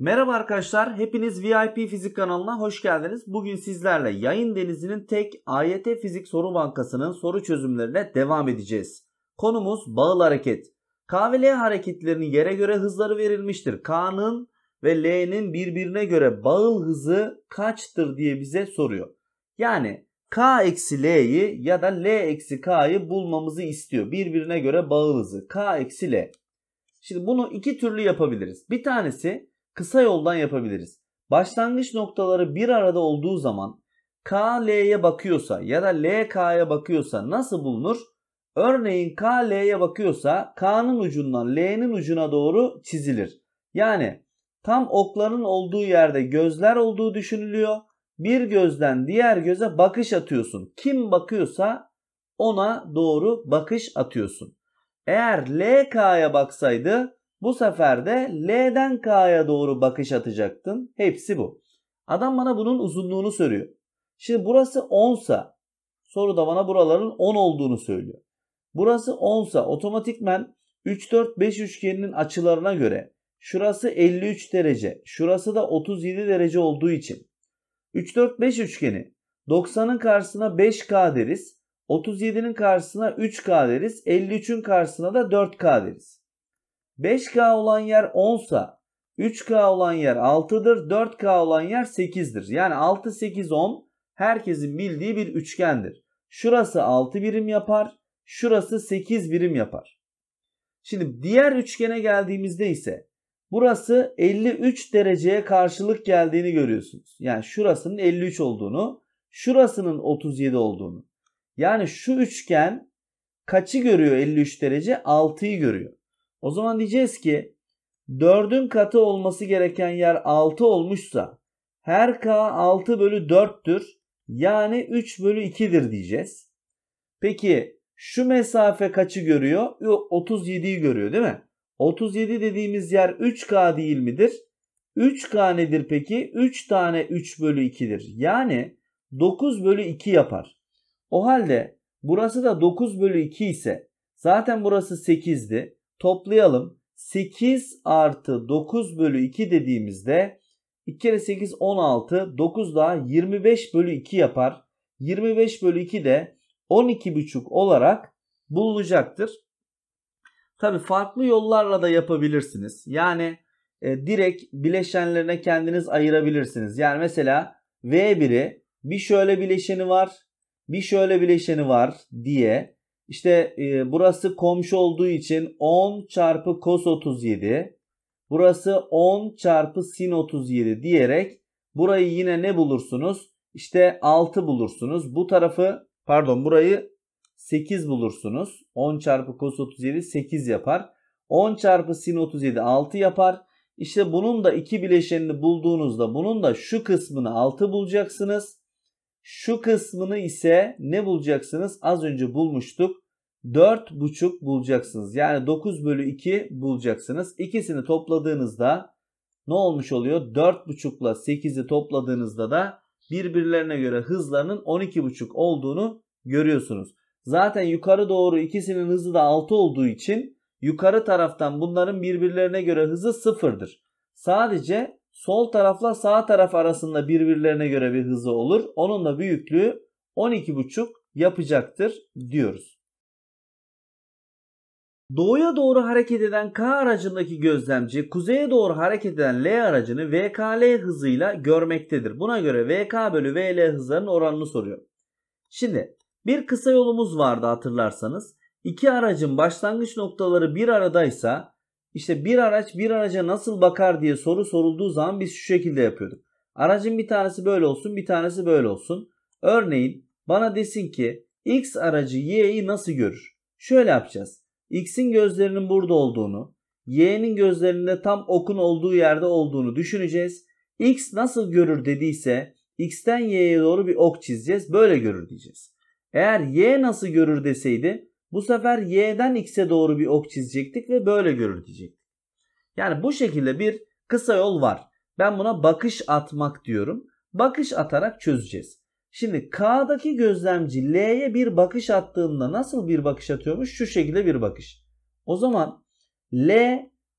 Merhaba arkadaşlar, hepiniz VIP Fizik kanalına hoş geldiniz. Bugün sizlerle Yayın Denizi'nin tek AYT Fizik Soru Bankası'nın soru çözümlerine devam edeceğiz. Konumuz bağıl hareket. K ve L hareketlerinin yere göre hızları verilmiştir. K'nın ve L'nin birbirine göre bağıl hızı kaçtır diye bize soruyor. Yani K eksi L'yi ya da L eksi K'yı bulmamızı istiyor. Birbirine göre bağıl hızı. K eksi L. Şimdi bunu iki türlü yapabiliriz. Bir tanesi kısa yoldan yapabiliriz. Başlangıç noktaları bir arada olduğu zaman K L'ye bakıyorsa ya da L K'ya bakıyorsa nasıl bulunur? Örneğin K L'ye bakıyorsa K'nın ucundan L'nin ucuna doğru çizilir. Yani tam okların olduğu yerde gözler olduğu düşünülüyor. Bir gözden diğer göze bakış atıyorsun. Kim bakıyorsa ona doğru bakış atıyorsun. Eğer L LK'ya baksaydı bu sefer de L'den K'ya doğru bakış atacaktın. Hepsi bu. Adam bana bunun uzunluğunu soruyor. Şimdi burası 10 sa soru da bana buraların 10 olduğunu söylüyor. Burası 10 sa otomatikmen 3 4 5 üçgeninin açılarına göre şurası 53 derece, şurası da 37 derece olduğu için 3 4 5 üçgeni 90'ın karşısına 5K deriz. 37'nin karşısına 3K deriz. 53'ün karşısına da 4K deriz. 5K olan yer 10'sa 3K olan yer 6'dır. 4K olan yer 8'dir. Yani 6, 8, 10 herkesin bildiği bir üçgendir. Şurası 6 birim yapar. Şurası 8 birim yapar. Şimdi diğer üçgene geldiğimizde ise burası 53 dereceye karşılık geldiğini görüyorsunuz. Yani şurasının 53 olduğunu, şurasının 37 olduğunu. Yani şu üçgen kaçı görüyor 53 derece? 6'yı görüyor. O zaman diyeceğiz ki 4'ün katı olması gereken yer 6 olmuşsa her k 6 bölü 4'tür. Yani 3 bölü 2'dir diyeceğiz. Peki şu mesafe kaçı görüyor? 37'yi görüyor değil mi? 37 dediğimiz yer 3K değil midir? 3K nedir peki? 3 tane 3 bölü 2'dir. Yani 9 bölü 2 yapar. O halde burası da 9 bölü 2 ise zaten burası 8'di toplayalım. 8 artı 9 bölü 2 dediğimizde 2 kere 8 16 9 daha 25 bölü 2 yapar. 25 bölü 2 de 12,5 olarak bulunacaktır. Tabi farklı yollarla da yapabilirsiniz. Yani e, direkt bileşenlerine kendiniz ayırabilirsiniz. Yani mesela V1'i bir şöyle bileşeni var bir şöyle bileşeni var diye işte e, burası komşu olduğu için 10 çarpı kos 37. Burası 10 çarpı sin 37 diyerek burayı yine ne bulursunuz? İşte 6 bulursunuz. Bu tarafı pardon burayı 8 bulursunuz. 10 çarpı kos 37 8 yapar. 10 çarpı sin 37 6 yapar. İşte bunun da iki bileşenini bulduğunuzda bunun da şu kısmını 6 bulacaksınız. Şu kısmını ise ne bulacaksınız? Az önce bulmuştuk. 4,5 bulacaksınız. Yani 9 bölü 2 bulacaksınız. İkisini topladığınızda ne olmuş oluyor? 4,5 ile 8'i topladığınızda da birbirlerine göre hızlarının 12,5 olduğunu görüyorsunuz. Zaten yukarı doğru ikisinin hızı da 6 olduğu için yukarı taraftan bunların birbirlerine göre hızı sıfırdır. Sadece Sol tarafla sağ taraf arasında birbirlerine göre bir hızı olur. Onun da büyüklüğü 12,5 yapacaktır diyoruz. Doğuya doğru hareket eden K aracındaki gözlemci kuzeye doğru hareket eden L aracını VKL hızıyla görmektedir. Buna göre VK bölü VL hızlarının oranını soruyor. Şimdi bir kısa yolumuz vardı hatırlarsanız. İki aracın başlangıç noktaları bir aradaysa işte bir araç bir araca nasıl bakar diye soru sorulduğu zaman biz şu şekilde yapıyorduk. Aracın bir tanesi böyle olsun bir tanesi böyle olsun. Örneğin bana desin ki X aracı Y'yi nasıl görür? Şöyle yapacağız. X'in gözlerinin burada olduğunu, Y'nin gözlerinde tam okun olduğu yerde olduğunu düşüneceğiz. X nasıl görür dediyse X'ten Y'ye doğru bir ok çizeceğiz. Böyle görür diyeceğiz. Eğer Y nasıl görür deseydi bu sefer y'den x'e doğru bir ok çizecektik ve böyle görülecektik. Yani bu şekilde bir kısa yol var. Ben buna bakış atmak diyorum. Bakış atarak çözeceğiz. Şimdi K'daki gözlemci L'ye bir bakış attığında nasıl bir bakış atıyormuş? Şu şekilde bir bakış. O zaman L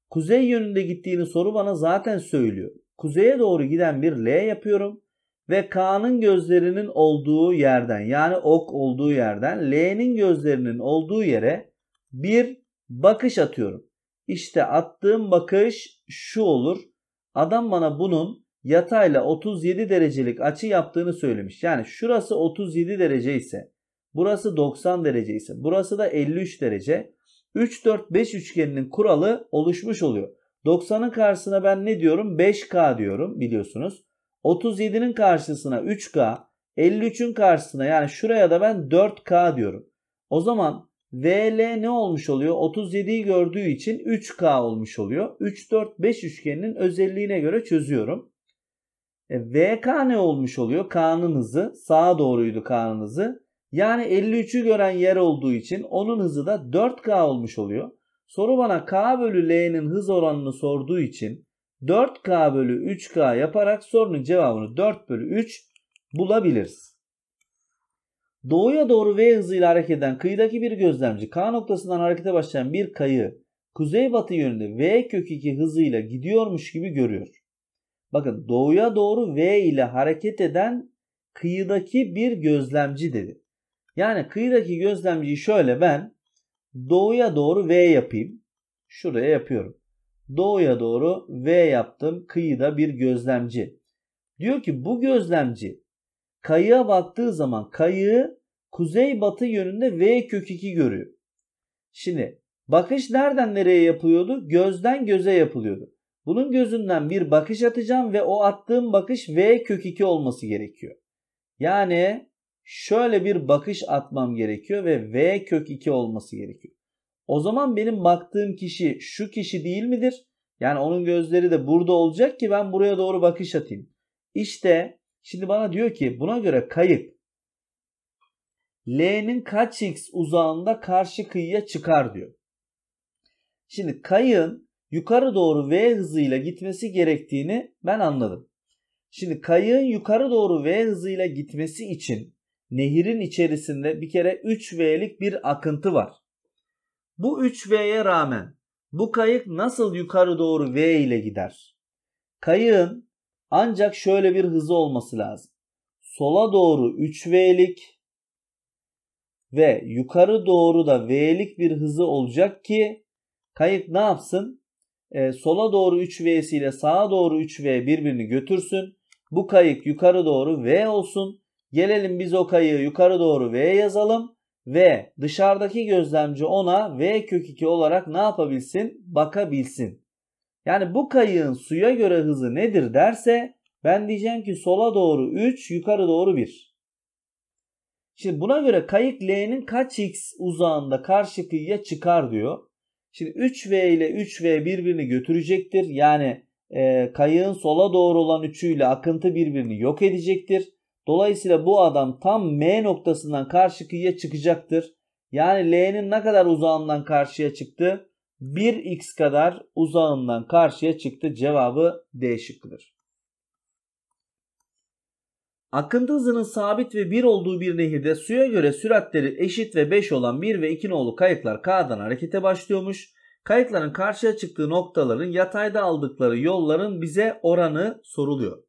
kuzey yönünde gittiğini soru bana zaten söylüyor. Kuzeye doğru giden bir L yapıyorum ve K'nın gözlerinin olduğu yerden yani ok olduğu yerden L'nin gözlerinin olduğu yere bir bakış atıyorum. İşte attığım bakış şu olur. Adam bana bunun yatayla 37 derecelik açı yaptığını söylemiş. Yani şurası 37 derece ise burası 90 derece ise burası da 53 derece. 3 4 5 üçgeninin kuralı oluşmuş oluyor. 90'ın karşısına ben ne diyorum? 5K diyorum biliyorsunuz. 37'nin karşısına 3K, 53'ün karşısına yani şuraya da ben 4K diyorum. O zaman VL ne olmuş oluyor? 37'yi gördüğü için 3K olmuş oluyor. 3, 4, 5 üçgeninin özelliğine göre çözüyorum. E, VK ne olmuş oluyor? K'nın hızı. Sağa doğruydu K'nın hızı. Yani 53'ü gören yer olduğu için onun hızı da 4K olmuş oluyor. Soru bana K bölü L'nin hız oranını sorduğu için 4K bölü 3K yaparak sorunun cevabını 4 bölü 3 bulabiliriz. Doğuya doğru V hızıyla hareket eden kıyıdaki bir gözlemci K noktasından harekete başlayan bir kayı kuzeybatı yönünde V kök 2 hızıyla gidiyormuş gibi görüyor. Bakın doğuya doğru V ile hareket eden kıyıdaki bir gözlemci dedi. Yani kıyıdaki gözlemciyi şöyle ben doğuya doğru V yapayım. Şuraya yapıyorum doğuya doğru V yaptım. Kıyıda bir gözlemci. Diyor ki bu gözlemci kayığa baktığı zaman kayığı kuzey batı yönünde V kök 2 görüyor. Şimdi bakış nereden nereye yapılıyordu? Gözden göze yapılıyordu. Bunun gözünden bir bakış atacağım ve o attığım bakış V kök 2 olması gerekiyor. Yani şöyle bir bakış atmam gerekiyor ve V kök 2 olması gerekiyor. O zaman benim baktığım kişi şu kişi değil midir? Yani onun gözleri de burada olacak ki ben buraya doğru bakış atayım. İşte şimdi bana diyor ki buna göre kayıp L'nin kaç x uzağında karşı kıyıya çıkar diyor. Şimdi kayın yukarı doğru v hızıyla gitmesi gerektiğini ben anladım. Şimdi kayığın yukarı doğru v hızıyla gitmesi için nehirin içerisinde bir kere 3v'lik bir akıntı var. Bu 3V'ye rağmen bu kayık nasıl yukarı doğru V ile gider? Kayığın ancak şöyle bir hızı olması lazım. Sola doğru 3V'lik ve yukarı doğru da V'lik bir hızı olacak ki kayık ne yapsın? Ee, sola doğru 3V'si ile sağa doğru 3V birbirini götürsün. Bu kayık yukarı doğru V olsun. Gelelim biz o kayığı yukarı doğru V yazalım ve dışarıdaki gözlemci ona V kök 2 olarak ne yapabilsin? Bakabilsin. Yani bu kayığın suya göre hızı nedir derse ben diyeceğim ki sola doğru 3, yukarı doğru 1. Şimdi buna göre kayık L'nin kaç x uzağında karşı kıyıya çıkar diyor. Şimdi 3V ile 3V birbirini götürecektir. Yani e, kayığın sola doğru olan 3'ü ile akıntı birbirini yok edecektir. Dolayısıyla bu adam tam M noktasından karşı kıyıya çıkacaktır. Yani L'nin ne kadar uzağından karşıya çıktı? 1x kadar uzağından karşıya çıktı. Cevabı D şıkkıdır. Akıntı hızının sabit ve 1 olduğu bir nehirde suya göre süratleri eşit ve 5 olan 1 ve 2 nolu kayıklar K'dan harekete başlıyormuş. Kayıkların karşıya çıktığı noktaların yatayda aldıkları yolların bize oranı soruluyor.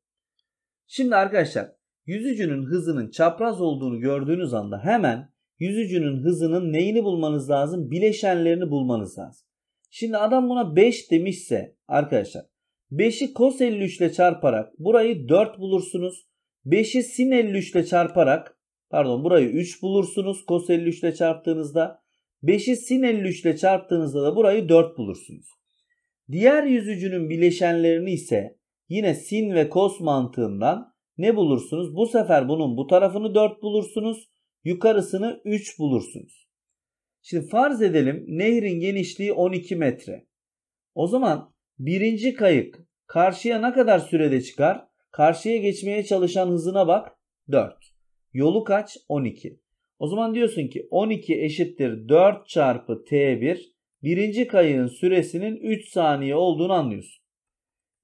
Şimdi arkadaşlar yüzücünün hızının çapraz olduğunu gördüğünüz anda hemen yüzücünün hızının neyini bulmanız lazım? Bileşenlerini bulmanız lazım. Şimdi adam buna 5 demişse arkadaşlar 5'i cos 53 ile çarparak burayı 4 bulursunuz. 5'i sin 53 ile çarparak pardon burayı 3 bulursunuz cos 53 ile çarptığınızda. 5'i sin 53 ile çarptığınızda da burayı 4 bulursunuz. Diğer yüzücünün bileşenlerini ise yine sin ve cos mantığından ne bulursunuz? Bu sefer bunun bu tarafını 4 bulursunuz. Yukarısını 3 bulursunuz. Şimdi farz edelim nehrin genişliği 12 metre. O zaman birinci kayık karşıya ne kadar sürede çıkar? Karşıya geçmeye çalışan hızına bak 4. Yolu kaç? 12. O zaman diyorsun ki 12 eşittir 4 çarpı T1 birinci kayığın süresinin 3 saniye olduğunu anlıyorsun.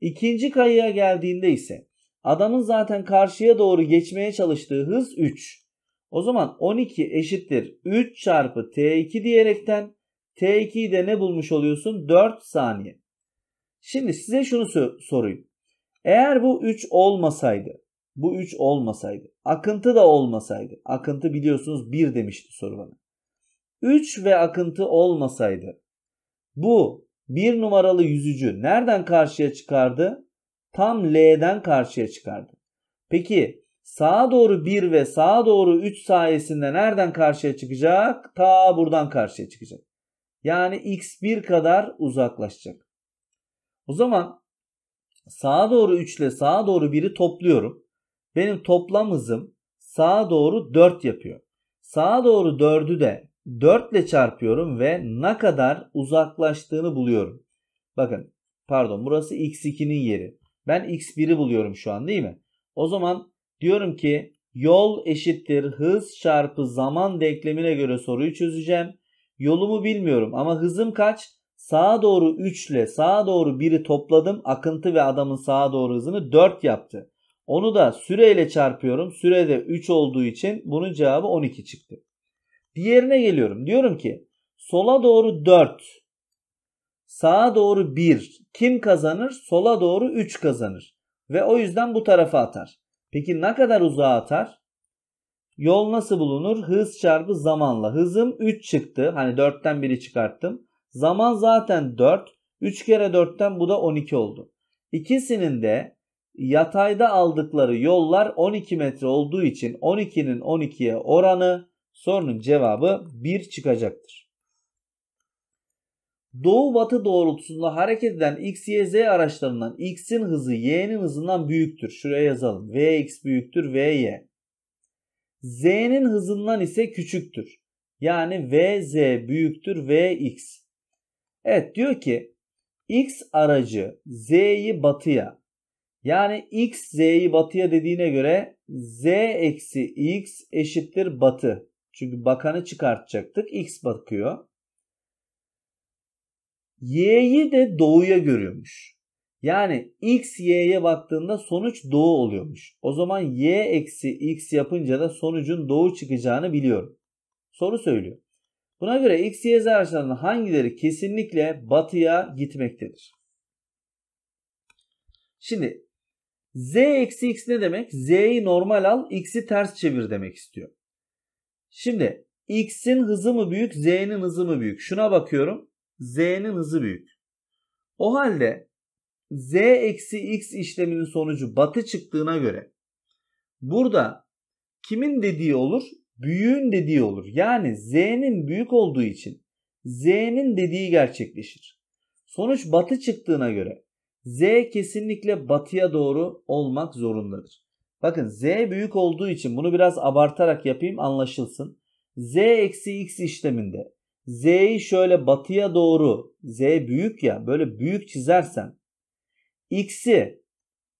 İkinci kayığa geldiğinde ise Adamın zaten karşıya doğru geçmeye çalıştığı hız 3. O zaman 12 eşittir 3 çarpı T2 diyerekten T2'yi de ne bulmuş oluyorsun? 4 saniye. Şimdi size şunu sorayım. Eğer bu 3 olmasaydı, bu 3 olmasaydı, akıntı da olmasaydı, akıntı biliyorsunuz 1 demişti soru bana. 3 ve akıntı olmasaydı bu 1 numaralı yüzücü nereden karşıya çıkardı? tam L'den karşıya çıkardı. Peki sağa doğru 1 ve sağa doğru 3 sayesinde nereden karşıya çıkacak? Ta buradan karşıya çıkacak. Yani x1 kadar uzaklaşacak. O zaman sağa doğru 3 ile sağa doğru 1'i topluyorum. Benim toplam hızım sağa doğru 4 yapıyor. Sağa doğru 4'ü de 4 ile çarpıyorum ve ne kadar uzaklaştığını buluyorum. Bakın pardon burası x2'nin yeri. Ben x1'i buluyorum şu an değil mi? O zaman diyorum ki yol eşittir hız çarpı zaman denklemine göre soruyu çözeceğim. Yolumu bilmiyorum ama hızım kaç? Sağa doğru 3 ile sağa doğru 1'i topladım. Akıntı ve adamın sağa doğru hızını 4 yaptı. Onu da süreyle çarpıyorum. Sürede 3 olduğu için bunun cevabı 12 çıktı. Diğerine geliyorum. Diyorum ki sola doğru 4, Sağa doğru 1 kim kazanır? Sola doğru 3 kazanır. Ve o yüzden bu tarafa atar. Peki ne kadar uzağa atar? Yol nasıl bulunur? Hız çarpı zamanla. Hızım 3 çıktı. Hani 4'ten 1'i çıkarttım. Zaman zaten 4. 3 kere 4'ten bu da 12 oldu. İkisinin de yatayda aldıkları yollar 12 metre olduğu için 12'nin 12'ye oranı sorunun cevabı 1 çıkacaktır doğu batı doğrultusunda hareket eden x, y, z araçlarından x'in hızı y'nin hızından büyüktür. Şuraya yazalım. vx büyüktür vy. z'nin hızından ise küçüktür. Yani vz büyüktür vx. Evet diyor ki x aracı z'yi batıya yani x z'yi batıya dediğine göre z eksi x eşittir batı. Çünkü bakanı çıkartacaktık. x bakıyor. Y'yi de doğuya görüyormuş. Yani x y'ye baktığında sonuç doğu oluyormuş. O zaman y eksi x yapınca da sonucun doğu çıkacağını biliyorum. Soru söylüyor. Buna göre x y z araçlarının hangileri kesinlikle batıya gitmektedir? Şimdi z eksi x ne demek? z'yi normal al x'i ters çevir demek istiyor. Şimdi x'in hızı mı büyük z'nin hızı mı büyük? Şuna bakıyorum z'nin hızı büyük. O halde z eksi x işleminin sonucu batı çıktığına göre burada kimin dediği olur? Büyüğün dediği olur. Yani z'nin büyük olduğu için z'nin dediği gerçekleşir. Sonuç batı çıktığına göre z kesinlikle batıya doğru olmak zorundadır. Bakın z büyük olduğu için bunu biraz abartarak yapayım anlaşılsın. z eksi x işleminde Z'yi şöyle batıya doğru Z büyük ya böyle büyük çizersen X'i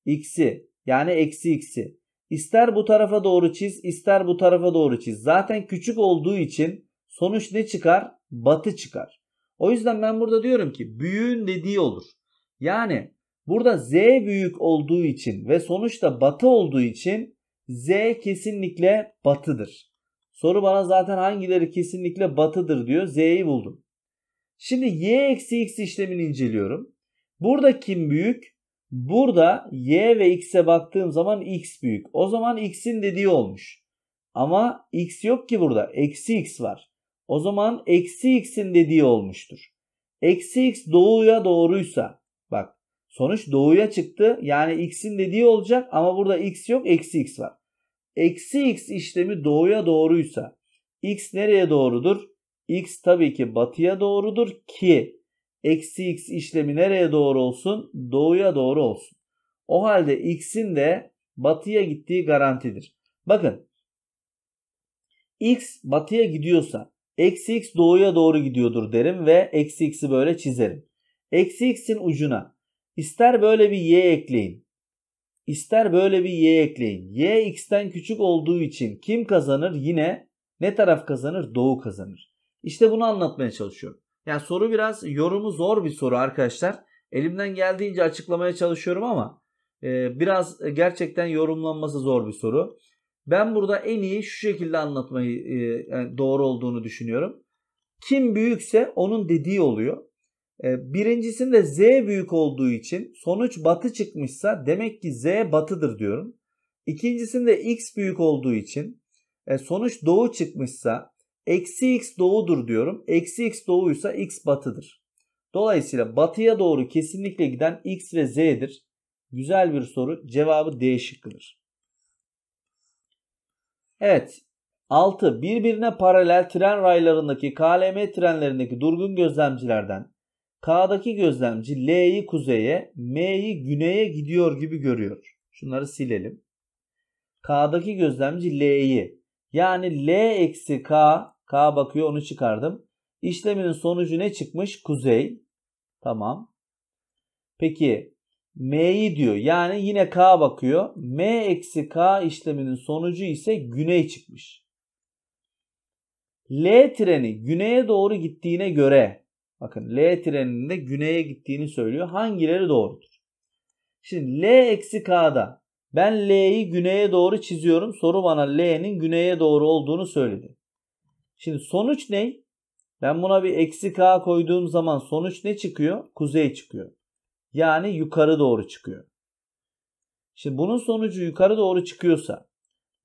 X'i yani eksi X'i ister bu tarafa doğru çiz ister bu tarafa doğru çiz. Zaten küçük olduğu için sonuç ne çıkar? Batı çıkar. O yüzden ben burada diyorum ki büyüğün dediği olur. Yani burada Z büyük olduğu için ve sonuçta batı olduğu için Z kesinlikle batıdır. Soru bana zaten hangileri kesinlikle batıdır diyor. Z'yi buldum. Şimdi y eksi x işlemini inceliyorum. Burada kim büyük? Burada y ve x'e baktığım zaman x büyük. O zaman x'in dediği olmuş. Ama x yok ki burada. Eksi x var. O zaman eksi x'in dediği olmuştur. Eksi x doğuya doğruysa bak sonuç doğuya çıktı. Yani x'in dediği olacak ama burada x yok eksi x var. Eksi x işlemi doğuya doğruysa x nereye doğrudur? x tabii ki batıya doğrudur ki eksi x işlemi nereye doğru olsun? Doğuya doğru olsun. O halde x'in de batıya gittiği garantidir. Bakın x batıya gidiyorsa eksi x doğuya doğru gidiyordur derim ve eksi x'i böyle çizerim. Eksi x'in ucuna ister böyle bir y ekleyin İster böyle bir y ekleyin. Y x'ten küçük olduğu için kim kazanır? Yine ne taraf kazanır? Doğu kazanır. İşte bunu anlatmaya çalışıyorum. Yani soru biraz yorumu zor bir soru arkadaşlar. Elimden geldiğince açıklamaya çalışıyorum ama e, biraz gerçekten yorumlanması zor bir soru. Ben burada en iyi şu şekilde anlatmayı e, yani doğru olduğunu düşünüyorum. Kim büyükse onun dediği oluyor. E, birincisinde z büyük olduğu için sonuç batı çıkmışsa demek ki z batıdır diyorum. İkincisinde x büyük olduğu için e, sonuç doğu çıkmışsa eksi x doğudur diyorum. Eksi x doğuysa x batıdır. Dolayısıyla batıya doğru kesinlikle giden x ve z'dir. Güzel bir soru. Cevabı D şıkkıdır. Evet. 6. Birbirine paralel tren raylarındaki KLM trenlerindeki durgun gözlemcilerden K'daki gözlemci L'yi kuzeye, M'yi güneye gidiyor gibi görüyor. Şunları silelim. K'daki gözlemci L'yi yani L eksi K, K bakıyor onu çıkardım. İşleminin sonucu ne çıkmış? Kuzey. Tamam. Peki M'yi diyor. Yani yine K bakıyor. M eksi K işleminin sonucu ise güney çıkmış. L treni güneye doğru gittiğine göre Bakın L treninin de güneye gittiğini söylüyor. Hangileri doğrudur? Şimdi L eksi K'da ben L'yi güneye doğru çiziyorum. Soru bana L'nin güneye doğru olduğunu söyledi. Şimdi sonuç ne? Ben buna bir eksi K koyduğum zaman sonuç ne çıkıyor? Kuzey çıkıyor. Yani yukarı doğru çıkıyor. Şimdi bunun sonucu yukarı doğru çıkıyorsa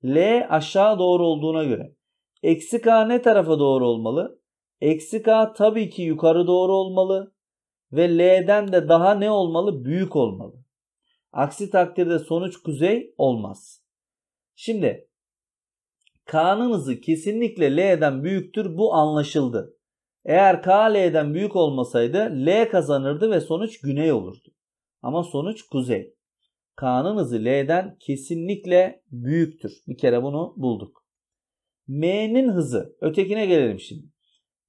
L aşağı doğru olduğuna göre eksi K ne tarafa doğru olmalı? Eksi k tabii ki yukarı doğru olmalı ve L'den de daha ne olmalı? Büyük olmalı. Aksi takdirde sonuç kuzey olmaz. Şimdi K'nın hızı kesinlikle L'den büyüktür. Bu anlaşıldı. Eğer K L'den büyük olmasaydı L kazanırdı ve sonuç güney olurdu. Ama sonuç kuzey. K'nın hızı L'den kesinlikle büyüktür. Bir kere bunu bulduk. M'nin hızı. Ötekine gelelim şimdi.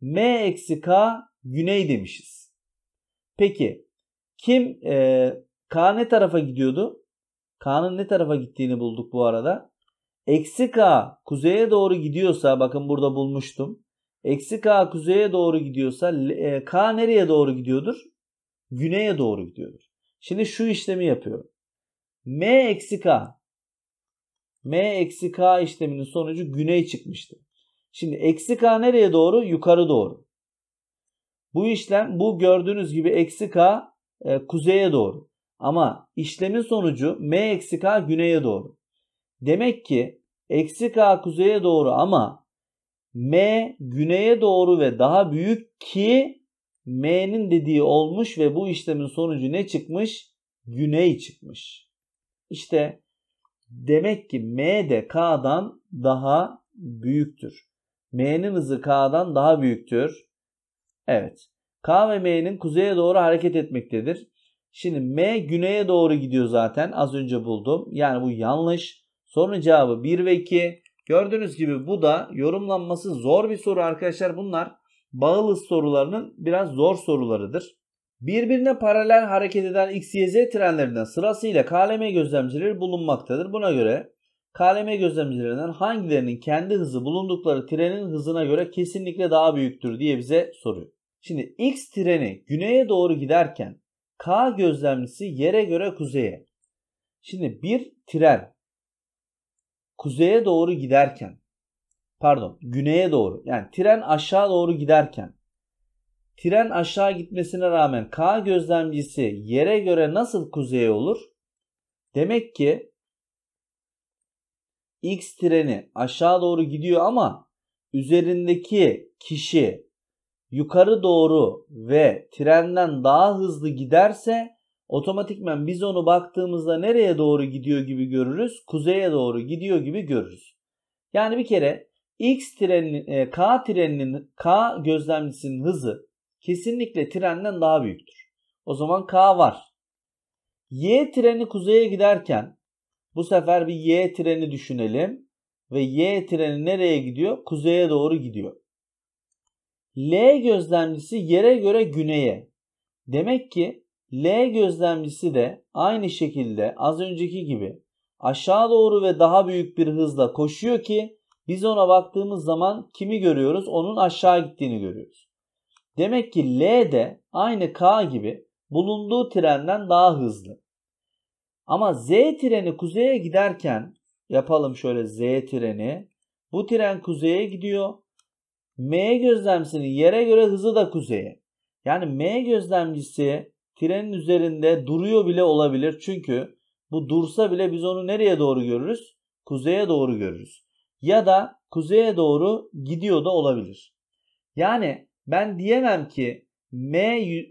M eksi K güney demişiz. Peki kim e, K ne tarafa gidiyordu? K'nın ne tarafa gittiğini bulduk bu arada. Eksi K kuzeye doğru gidiyorsa bakın burada bulmuştum. Eksi K kuzeye doğru gidiyorsa e, K nereye doğru gidiyordur? Güneye doğru gidiyordur. Şimdi şu işlemi yapıyorum. M eksi K M eksi K işleminin sonucu güney çıkmıştı. Şimdi eksi k nereye doğru? Yukarı doğru. Bu işlem bu gördüğünüz gibi eksi k e, kuzeye doğru. Ama işlemin sonucu m eksi k güneye doğru. Demek ki eksi k kuzeye doğru ama m güneye doğru ve daha büyük ki m'nin dediği olmuş ve bu işlemin sonucu ne çıkmış? Güney çıkmış. İşte demek ki m de k'dan daha büyüktür. M'nin hızı K'dan daha büyüktür. Evet. K ve M'nin kuzeye doğru hareket etmektedir. Şimdi M güneye doğru gidiyor zaten. Az önce buldum. Yani bu yanlış. Sorunun cevabı 1 ve 2. Gördüğünüz gibi bu da yorumlanması zor bir soru arkadaşlar. Bunlar bağlı sorularının biraz zor sorularıdır. Birbirine paralel hareket eden X, Y, Z trenlerinde sırasıyla KLM gözlemcileri bulunmaktadır. Buna göre KLM gözlemcilerinden hangilerinin kendi hızı bulundukları trenin hızına göre kesinlikle daha büyüktür diye bize soruyor. Şimdi X treni güneye doğru giderken K gözlemcisi yere göre kuzeye. Şimdi bir tren kuzeye doğru giderken pardon güneye doğru yani tren aşağı doğru giderken tren aşağı gitmesine rağmen K gözlemcisi yere göre nasıl kuzeye olur? Demek ki X treni aşağı doğru gidiyor ama üzerindeki kişi yukarı doğru ve trenden daha hızlı giderse otomatikmen biz onu baktığımızda nereye doğru gidiyor gibi görürüz? Kuzeye doğru gidiyor gibi görürüz. Yani bir kere X treninin, e, K treninin, K gözlemcisinin hızı kesinlikle trenden daha büyüktür. O zaman K var. Y treni kuzeye giderken bu sefer bir Y treni düşünelim. Ve Y treni nereye gidiyor? Kuzeye doğru gidiyor. L gözlemcisi yere göre güneye. Demek ki L gözlemcisi de aynı şekilde az önceki gibi aşağı doğru ve daha büyük bir hızla koşuyor ki biz ona baktığımız zaman kimi görüyoruz? Onun aşağı gittiğini görüyoruz. Demek ki L de aynı K gibi bulunduğu trenden daha hızlı. Ama Z treni kuzeye giderken yapalım şöyle Z treni. Bu tren kuzeye gidiyor. M gözlemcisinin yere göre hızı da kuzeye. Yani M gözlemcisi trenin üzerinde duruyor bile olabilir. Çünkü bu dursa bile biz onu nereye doğru görürüz? Kuzeye doğru görürüz. Ya da kuzeye doğru gidiyor da olabilir. Yani ben diyemem ki M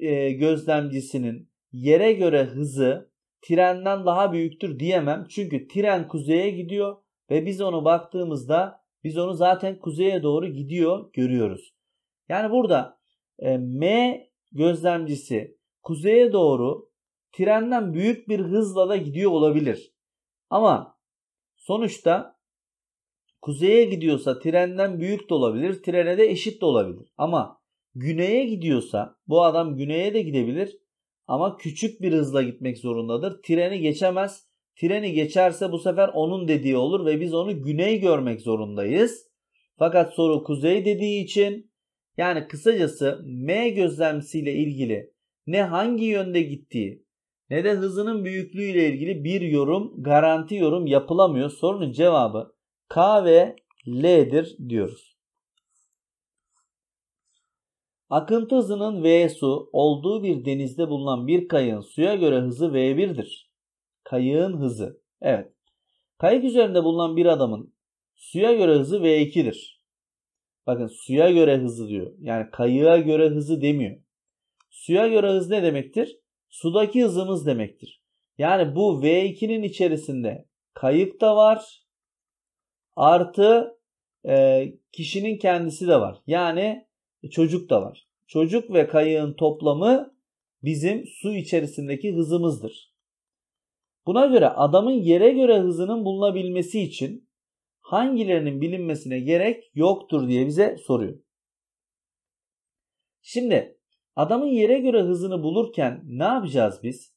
e, gözlemcisinin yere göre hızı trenden daha büyüktür diyemem. Çünkü tren kuzeye gidiyor ve biz onu baktığımızda biz onu zaten kuzeye doğru gidiyor görüyoruz. Yani burada e, M gözlemcisi kuzeye doğru trenden büyük bir hızla da gidiyor olabilir. Ama sonuçta kuzeye gidiyorsa trenden büyük de olabilir, trene de eşit de olabilir. Ama güneye gidiyorsa bu adam güneye de gidebilir, ama küçük bir hızla gitmek zorundadır. Treni geçemez. Treni geçerse bu sefer onun dediği olur ve biz onu güney görmek zorundayız. Fakat soru kuzey dediği için yani kısacası M gözlemsiyle ilgili ne hangi yönde gittiği ne de hızının büyüklüğüyle ilgili bir yorum, garanti yorum yapılamıyor. Sorunun cevabı K ve L'dir diyoruz. Akıntı hızının v su olduğu bir denizde bulunan bir kayığın suya göre hızı V1'dir. Kayığın hızı. Evet. Kayık üzerinde bulunan bir adamın suya göre hızı V2'dir. Bakın suya göre hızı diyor. Yani kayığa göre hızı demiyor. Suya göre hız ne demektir? Sudaki hızımız demektir. Yani bu V2'nin içerisinde kayık da var. Artı e, kişinin kendisi de var. Yani e, çocuk da var. Çocuk ve kayığın toplamı bizim su içerisindeki hızımızdır. Buna göre adamın yere göre hızının bulunabilmesi için hangilerinin bilinmesine gerek yoktur diye bize soruyor. Şimdi adamın yere göre hızını bulurken ne yapacağız biz?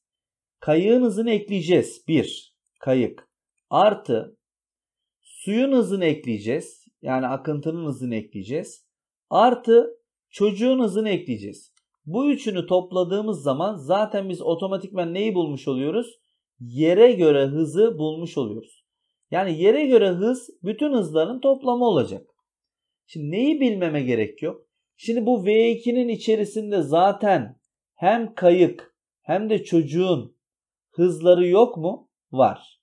Kayığın hızını ekleyeceğiz. 1. Kayık artı suyun hızını ekleyeceğiz. Yani akıntının hızını ekleyeceğiz. Artı çocuğun hızını ekleyeceğiz. Bu üçünü topladığımız zaman zaten biz otomatikmen neyi bulmuş oluyoruz? Yere göre hızı bulmuş oluyoruz. Yani yere göre hız bütün hızların toplamı olacak. Şimdi neyi bilmeme gerek yok? Şimdi bu V2'nin içerisinde zaten hem kayık hem de çocuğun hızları yok mu? Var.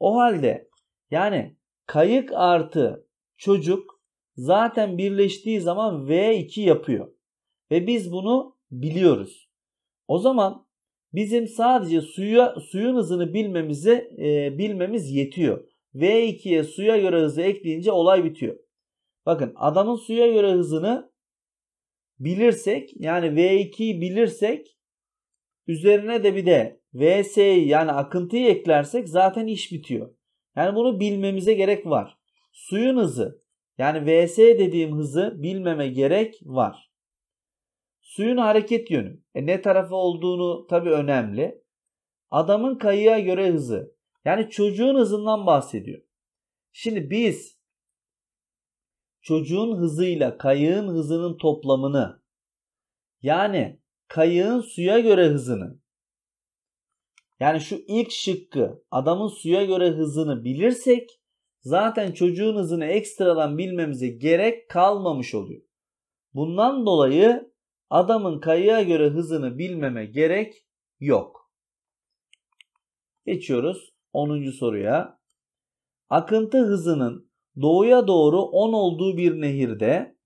O halde yani kayık artı çocuk zaten birleştiği zaman V2 yapıyor. Ve biz bunu biliyoruz. O zaman bizim sadece suya suyun hızını bilmemize e, bilmemiz yetiyor. V2'ye suya göre hızı ekleyince olay bitiyor. Bakın adamın suya göre hızını bilirsek yani V2'yi bilirsek üzerine de bir de vs yani akıntıyı eklersek zaten iş bitiyor. Yani bunu bilmemize gerek var. Suyun hızı yani vs dediğim hızı bilmeme gerek var. Suyun hareket yönü. E ne tarafa olduğunu tabii önemli. Adamın kayığa göre hızı. Yani çocuğun hızından bahsediyor. Şimdi biz çocuğun hızıyla kayığın hızının toplamını yani kayığın suya göre hızını yani şu ilk şıkkı adamın suya göre hızını bilirsek zaten çocuğunuzun ekstradan bilmemize gerek kalmamış oluyor. Bundan dolayı adamın kayığa göre hızını bilmeme gerek yok. Geçiyoruz 10. soruya. Akıntı hızının doğuya doğru 10 olduğu bir nehirde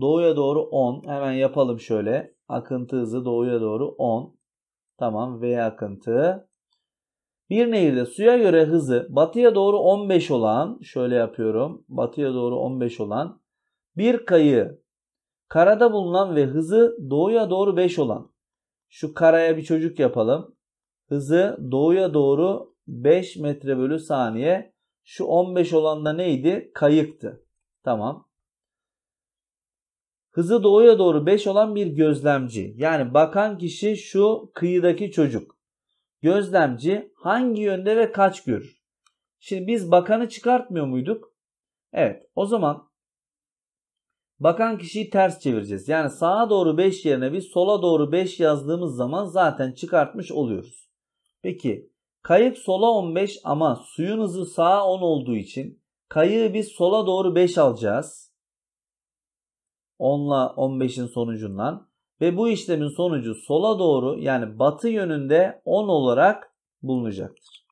doğuya doğru 10 hemen yapalım şöyle. Akıntı hızı doğuya doğru 10. Tamam V akıntı bir nehirde suya göre hızı batıya doğru 15 olan, şöyle yapıyorum, batıya doğru 15 olan bir kayı karada bulunan ve hızı doğuya doğru 5 olan. Şu karaya bir çocuk yapalım. Hızı doğuya doğru 5 metre bölü saniye. Şu 15 olan da neydi? Kayıktı. Tamam. Hızı doğuya doğru 5 olan bir gözlemci. Yani bakan kişi şu kıyıdaki çocuk gözlemci hangi yönde ve kaç görür? Şimdi biz bakanı çıkartmıyor muyduk? Evet o zaman bakan kişiyi ters çevireceğiz. Yani sağa doğru 5 yerine biz sola doğru 5 yazdığımız zaman zaten çıkartmış oluyoruz. Peki kayık sola 15 ama suyun hızı sağa 10 olduğu için kayığı biz sola doğru 5 alacağız. 10 ile 15'in sonucundan. Ve bu işlemin sonucu sola doğru yani batı yönünde 10 olarak bulunacaktır.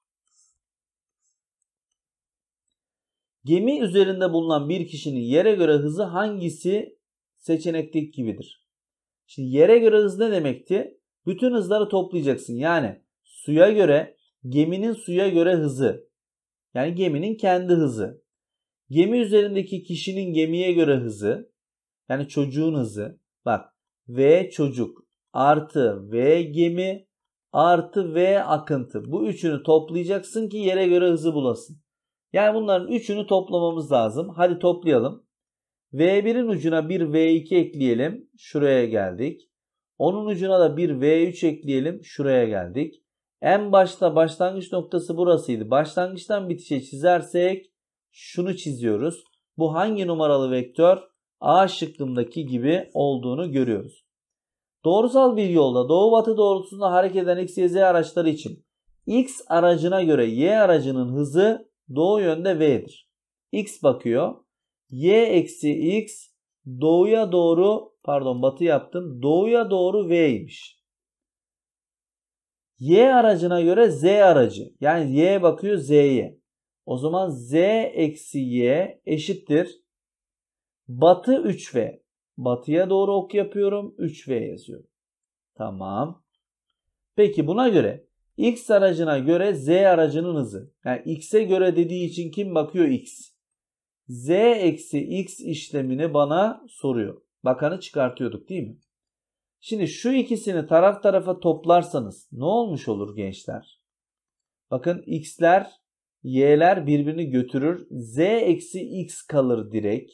Gemi üzerinde bulunan bir kişinin yere göre hızı hangisi seçenekteki gibidir? Şimdi yere göre hız ne demekti? Bütün hızları toplayacaksın. Yani suya göre geminin suya göre hızı. Yani geminin kendi hızı. Gemi üzerindeki kişinin gemiye göre hızı. Yani çocuğun hızı. Bak V çocuk artı V gemi artı V akıntı. Bu üçünü toplayacaksın ki yere göre hızı bulasın. Yani bunların üçünü toplamamız lazım. Hadi toplayalım. V1'in ucuna bir V2 ekleyelim. Şuraya geldik. Onun ucuna da bir V3 ekleyelim. Şuraya geldik. En başta başlangıç noktası burasıydı. Başlangıçtan bitişe çizersek şunu çiziyoruz. Bu hangi numaralı vektör? A şıkkındaki gibi olduğunu görüyoruz. Doğrusal bir yolda doğu batı doğrultusunda hareket eden X, Y, Z araçları için X aracına göre Y aracının hızı doğu yönde V'dir. X bakıyor. Y eksi X doğuya doğru pardon batı yaptım. Doğuya doğru V'ymiş. Y aracına göre Z aracı. Yani Y bakıyor Z'ye. O zaman Z eksi Y eşittir. Batı 3V. Batıya doğru ok yapıyorum. 3V yazıyorum. Tamam. Peki buna göre X aracına göre Z aracının hızı. Yani X'e göre dediği için kim bakıyor? X. Z eksi X işlemini bana soruyor. Bakanı çıkartıyorduk değil mi? Şimdi şu ikisini taraf tarafa toplarsanız ne olmuş olur gençler? Bakın X'ler Y'ler birbirini götürür. Z eksi X kalır direkt.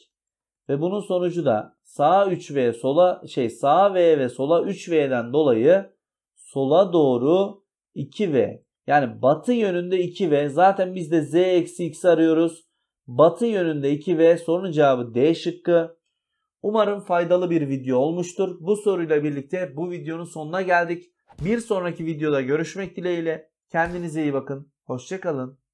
Ve bunun sonucu da sağ 3V sola şey sağ V ve sola 3V'den dolayı sola doğru 2V. Yani batı yönünde 2V. Zaten biz de Z eksi X arıyoruz. Batı yönünde 2V sorunun cevabı D şıkkı. Umarım faydalı bir video olmuştur. Bu soruyla birlikte bu videonun sonuna geldik. Bir sonraki videoda görüşmek dileğiyle. Kendinize iyi bakın. Hoşçakalın.